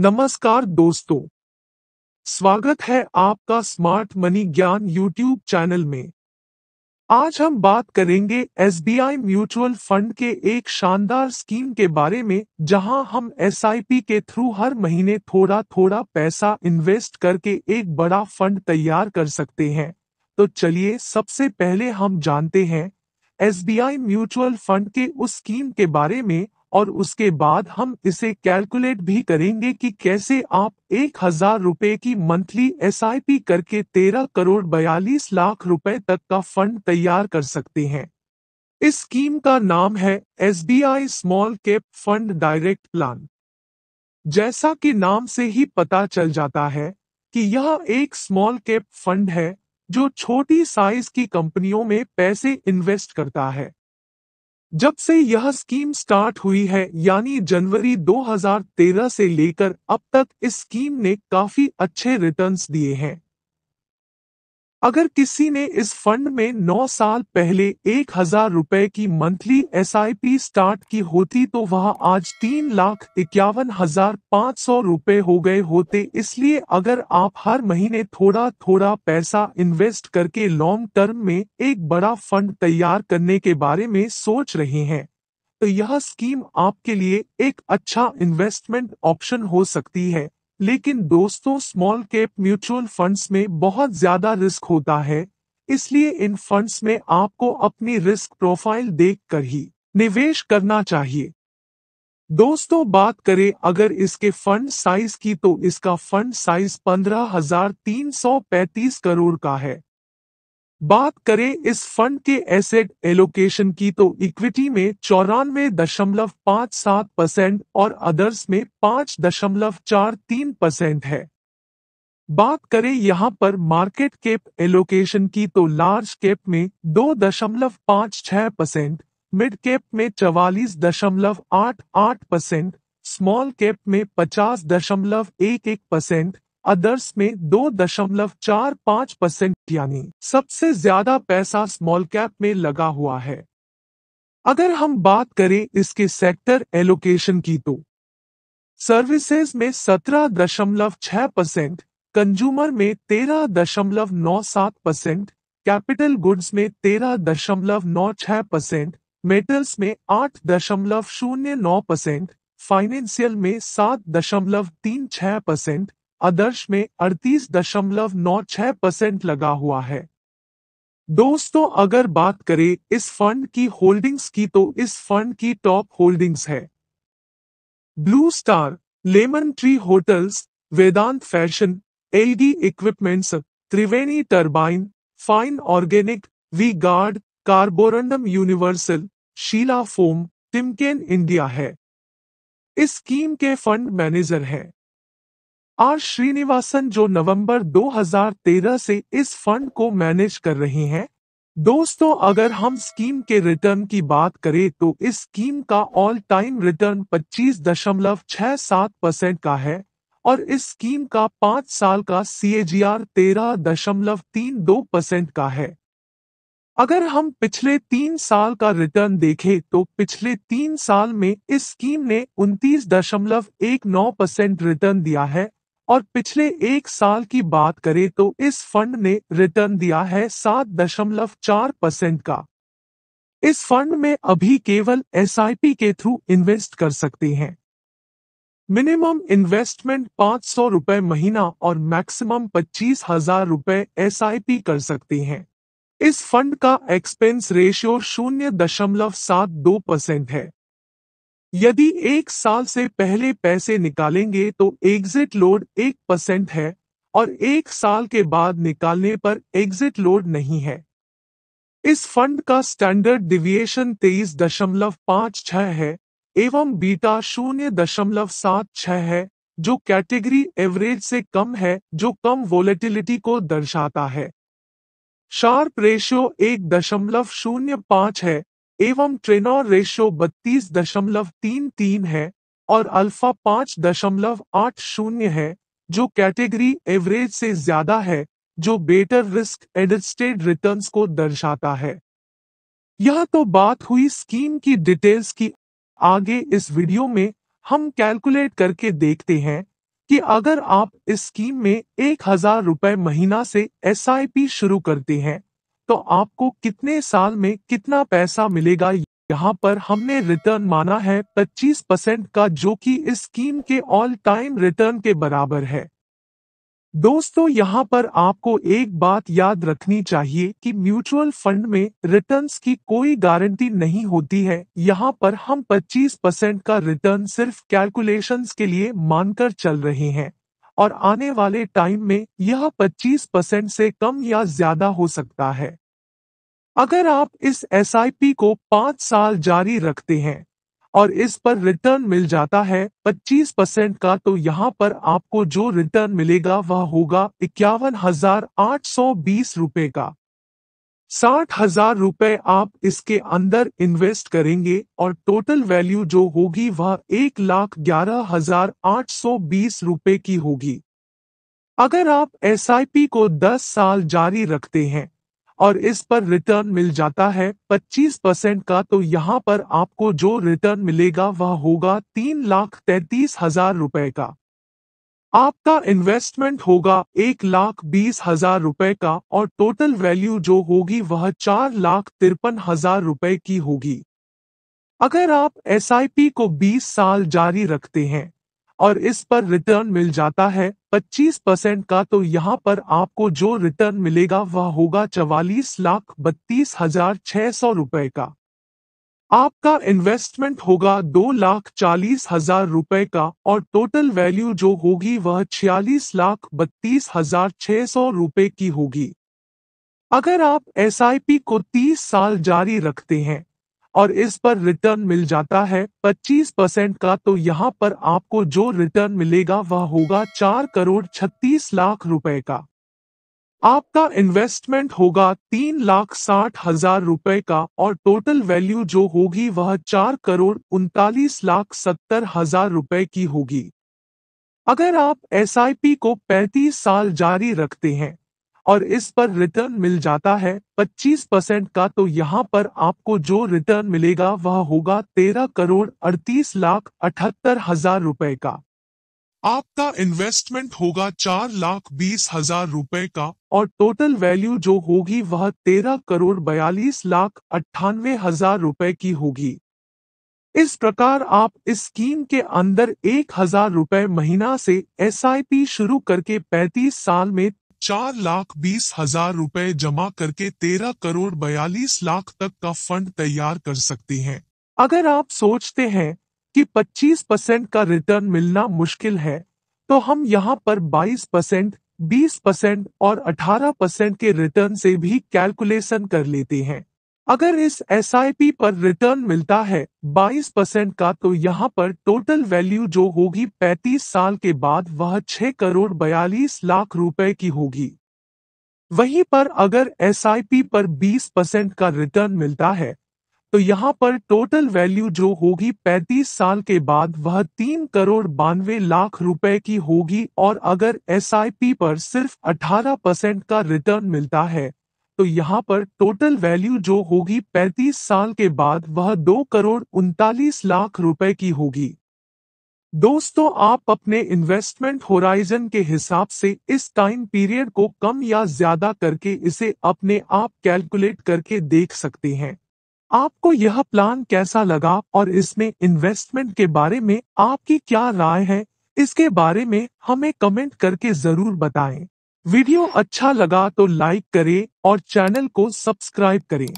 नमस्कार दोस्तों स्वागत है आपका smart money Gyan YouTube channel में आज हम बात करेंगे एसबीआई म्यूचुअल फंड के एक शानदार स्कीम के बारे में जहां हम एसआईपी के थ्रू हर महीने थोड़ा थोड़ा पैसा इन्वेस्ट करके एक बड़ा फंड तैयार कर सकते हैं तो चलिए सबसे पहले हम जानते हैं एसबीआई म्यूचुअल फंड के उस स्कीम के बारे में और उसके बाद हम इसे कैलकुलेट भी करेंगे कि कैसे आप एक हजार रूपए की मंथली एसआईपी करके तेरह करोड़ बयालीस लाख रुपए तक का फंड तैयार कर सकते हैं इस स्कीम का नाम है S small cap fund direct plan जैसा कि नाम से ही पता चल जाता है कि यह एक स्मॉल कैप फंड है जो छोटी साइज की कंपनियों में पैसे इन्वेस्ट करता है जब से यह स्कीम स्टार्ट हुई है यानी जनवरी 2013 से लेकर अब तक इस स्कीम ने काफी अच्छे रिटर्न्स दिए हैं अगर किसी ने इस फंड में 9 साल पहले एक हजार रूपए की मंथली एस स्टार्ट की होती तो वह आज तीन लाख इक्यावन हजार पाँच सौ रूपए हो गए होते इसलिए अगर आप हर महीने थोड़ा थोड़ा पैसा इन्वेस्ट करके लॉन्ग टर्म में एक बड़ा फंड तैयार करने के बारे में सोच रहे हैं तो यह स्कीम आपके लिए एक अच्छा इन्वेस्टमेंट ऑप्शन हो सकती है लेकिन दोस्तों स्मॉल कैप म्यूचुअल फंड्स में बहुत ज्यादा रिस्क होता है इसलिए इन फंड्स में आपको अपनी रिस्क प्रोफाइल देखकर ही निवेश करना चाहिए दोस्तों बात करें अगर इसके फंड साइज की तो इसका फंड साइज पंद्रह हजार तीन सौ करोड़ का है बात करें इस फंड के एसेट एलोकेशन की तो इक्विटी में चौरानवे दशमलव पाँच सात परसेंट और अदर्स में पाँच दशमलव चार तीन परसेंट है बात करें यहाँ पर मार्केट कैप एलोकेशन की तो लार्ज कैप में दो दशमलव पाँच छह परसेंट मिड कैप में चवालीस दशमलव आठ आठ परसेंट स्मॉल कैप में पचास दशमलव एक एक परसेंट अदर्स में दो दशमलव चार पाँच परसेंट यानी सबसे ज्यादा पैसा स्मॉल कैप में लगा हुआ है अगर हम बात करें इसके सेक्टर एलोकेशन की तो सर्विसेज में सत्रह दशमलव छह परसेंट कंज्यूमर में तेरह दशमलव नौ सात परसेंट कैपिटल गुड्स में तेरह दशमलव नौ छह परसेंट मेटल्स में आठ दशमलव शून्य नौ परसेंट फाइनेंशियल में सात दशमलव तीन छह परसेंट आदर्श में अड़तीस दशमलव नौ छह परसेंट लगा हुआ है दोस्तों अगर बात करें इस फंड की होल्डिंग्स की तो इस फंड की टॉप होल्डिंग्स है Blue Star Lemon Tree Hotels Vedant Fashion एलडी Equipments Triveni Turbine Fine Organic V Guard Carborundum Universal Sheela Foam Timken India है इस स्कीम के फंड मैनेजर हैं आर श्रीनिवासन जो नवंबर 2013 से इस फंड को मैनेज कर रहे हैं दोस्तों अगर हम स्कीम के रिटर्न की बात करें तो इस स्कीम का ऑल टाइम रिटर्न 25.67 परसेंट का है और इस स्कीम का पांच साल का सी ए जी आर तेरह दशमलव तीन दो परसेंट का है अगर हम पिछले तीन साल का रिटर्न देखें तो पिछले तीन साल में इस स्कीम ने उनतीस दशमलव एक नौ परसेंट रिटर्न दिया है और पिछले एक साल की बात करें तो इस फंड ने रिटर्न दिया है सात दशमलव चार परसेंट का इस फंड में अभी केवल एस के थ्रू इन्वेस्ट कर सकते हैं मिनिमम इन्वेस्टमेंट पांच सौ रुपए महीना और मैक्सिमम पच्चीस हजार रुपए एस कर सकते हैं इस फंड का एक्सपेंस रेशियो शून्य दशमलव सात दो परसेंट है यदि एक साल से पहले पैसे निकालेंगे तो एग्जिट लोड एक परसेंट है और एक साल के बाद निकालने पर एग्जिट लोड नहीं है इस फंड का स्टैंडर्ड डिविएशन तेईस दशमलव पाँच छह है एवं बीटा शून्य दशमलव सात छह है जो कैटेगरी एवरेज से कम है जो कम वोलेटिलिटी को दर्शाता है शार्प रेशियो एक दशमलव शून्य पाँच है एवं ट्रेनर रेशो बत्तीस दशमलव तीन तीन है और अल्फा पाँच दशमलव आठ शून्य है जो कैटेगरी एवरेज से ज्यादा है जो बेटर रिस्क एडजस्टेड रिटर्न्स को दर्शाता है यह तो बात हुई स्कीम की डिटेल्स की आगे इस वीडियो में हम कैलकुलेट करके देखते हैं कि अगर आप इस स्कीम में एक हजार रुपए महीना से एसआईपी शुरू करते हैं तो आपको कितने साल में कितना पैसा मिलेगा यहाँ पर हमने रिटर्न माना है 25 परसेंट का जो कि इस स्कीम के ऑल टाइम रिटर्न के बराबर है दोस्तों यहाँ पर आपको एक बात याद रखनी चाहिए कि म्यूचुअल फंड में रिटर्न्स की कोई गारंटी नहीं होती है यहाँ पर हम 25 परसेंट का रिटर्न सिर्फ कैलकुलेशंस के लिए मानकर चल रहे हैं और आने वाले टाइम में यह 25 परसेंट से कम या ज्यादा हो सकता है अगर आप इस एस को पाँच साल जारी रखते हैं और इस पर रिटर्न मिल जाता है 25 परसेंट का तो यहाँ पर आपको जो रिटर्न मिलेगा वह होगा इक्यावन हजार आठ सौ बीस का साठ हजार रुपए आप इसके अंदर इन्वेस्ट करेंगे और टोटल वैल्यू जो होगी वह एक लाख ग्यारह हजार आठ सौ बीस रुपए की होगी अगर आप एसआईपी को 10 साल जारी रखते हैं और इस पर रिटर्न मिल जाता है 25 परसेंट का तो यहाँ पर आपको जो रिटर्न मिलेगा वह होगा तीन लाख तैतीस हजार रुपए का आपका इन्वेस्टमेंट होगा एक लाख बीस हजार रुपए का और टोटल वैल्यू जो होगी वह चार लाख तिरपन हजार रुपए की होगी अगर आप एस को 20 साल जारी रखते हैं और इस पर रिटर्न मिल जाता है 25 परसेंट का तो यहाँ पर आपको जो रिटर्न मिलेगा वह होगा चवालीस लाख बत्तीस हजार छह सौ रुपए का आपका इन्वेस्टमेंट होगा दो लाख चालीस हजार रुपए का और टोटल वैल्यू जो होगी वह छियालीस लाख बत्तीस हजार छह सौ रुपए की होगी अगर आप एस को 30 साल जारी रखते हैं और इस पर रिटर्न मिल जाता है 25 परसेंट का तो यहाँ पर आपको जो रिटर्न मिलेगा वह होगा चार करोड़ छत्तीस लाख रुपए का आपका इन्वेस्टमेंट होगा तीन लाख साठ हजार रुपए का और टोटल वैल्यू जो होगी वह चार करोड़ उनतालीस लाख सत्तर हजार रुपए की होगी अगर आप एस को 35 साल जारी रखते हैं और इस पर रिटर्न मिल जाता है 25 परसेंट का तो यहाँ पर आपको जो रिटर्न मिलेगा वह होगा तेरह करोड़ अड़तीस लाख अठहत्तर हजार रुपए का आपका इन्वेस्टमेंट होगा चार लाख बीस हजार रुपए का और टोटल वैल्यू जो होगी वह तेरह करोड़ बयालीस लाख अट्ठानवे हजार रुपए की होगी इस प्रकार आप इस स्कीम के अंदर एक हजार रुपए महीना से एसआईपी शुरू करके 35 साल में चार लाख बीस हजार रुपए जमा करके तेरह करोड़ बयालीस लाख तक का फंड तैयार कर सकते हैं अगर आप सोचते हैं कि 25 परसेंट का रिटर्न मिलना मुश्किल है तो हम यहाँ पर 22 परसेंट बीस परसेंट और 18 परसेंट के रिटर्न से भी कैलकुलेशन कर लेते हैं अगर इस एस पर रिटर्न मिलता है 22 परसेंट का तो यहाँ पर टोटल वैल्यू जो होगी 35 साल के बाद वह 6 करोड़ बयालीस लाख रुपए की होगी वहीं पर अगर एस पर 20 परसेंट का रिटर्न मिलता है तो यहाँ पर टोटल वैल्यू जो होगी 35 साल के बाद वह तीन करोड़ बानवे लाख रुपए की होगी और अगर एस पर सिर्फ 18 परसेंट का रिटर्न मिलता है तो यहाँ पर टोटल वैल्यू जो होगी 35 साल के बाद वह दो करोड़ उनतालीस लाख रुपए की होगी दोस्तों आप अपने इन्वेस्टमेंट होराइजन के हिसाब से इस टाइम पीरियड को कम या ज्यादा करके इसे अपने आप कैलकुलेट करके देख सकते हैं आपको यह प्लान कैसा लगा और इसमें इन्वेस्टमेंट के बारे में आपकी क्या राय है इसके बारे में हमें कमेंट करके जरूर बताएं वीडियो अच्छा लगा तो लाइक करें और चैनल को सब्सक्राइब करें